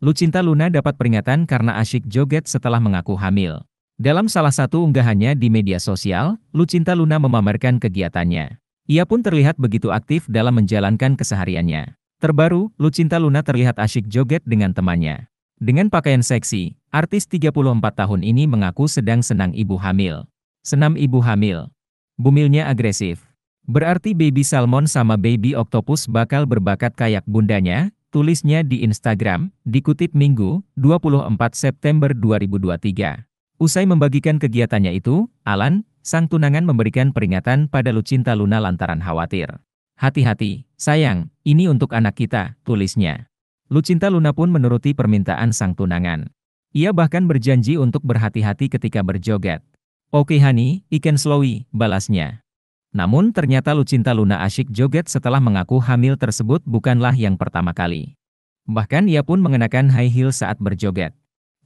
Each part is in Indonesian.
Lucinta Luna dapat peringatan karena asyik joget setelah mengaku hamil. Dalam salah satu unggahannya di media sosial, Lucinta Luna memamerkan kegiatannya. Ia pun terlihat begitu aktif dalam menjalankan kesehariannya. Terbaru, Lucinta Luna terlihat asyik joget dengan temannya. Dengan pakaian seksi, artis 34 tahun ini mengaku sedang senang ibu hamil. Senam ibu hamil. Bumilnya agresif. Berarti baby salmon sama baby octopus bakal berbakat kayak bundanya, tulisnya di Instagram, dikutip Minggu, 24 September 2023. Usai membagikan kegiatannya itu, Alan, sang tunangan memberikan peringatan pada Lucinta Luna lantaran khawatir. Hati-hati, sayang, ini untuk anak kita, tulisnya. Lucinta Luna pun menuruti permintaan sang tunangan. Ia bahkan berjanji untuk berhati-hati ketika berjoget. Oke okay, honey, ikan slowi, balasnya. Namun ternyata Lucinta Luna asyik joget setelah mengaku hamil tersebut bukanlah yang pertama kali. Bahkan ia pun mengenakan high heel saat berjoget.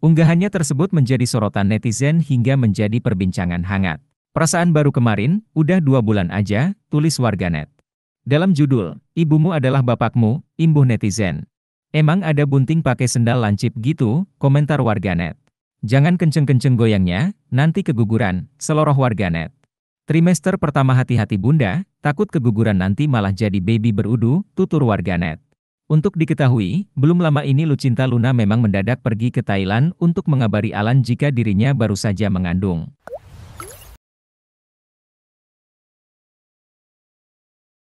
Unggahannya tersebut menjadi sorotan netizen hingga menjadi perbincangan hangat. Perasaan baru kemarin, udah dua bulan aja, tulis warganet. Dalam judul, ibumu adalah bapakmu, imbuh netizen. Emang ada bunting pakai sendal lancip gitu, komentar warganet. Jangan kenceng-kenceng goyangnya, nanti keguguran, seloroh warganet. Trimester pertama hati-hati bunda, takut keguguran nanti malah jadi baby berudu, tutur warganet. Untuk diketahui, belum lama ini Lucinta Luna memang mendadak pergi ke Thailand untuk mengabari Alan jika dirinya baru saja mengandung.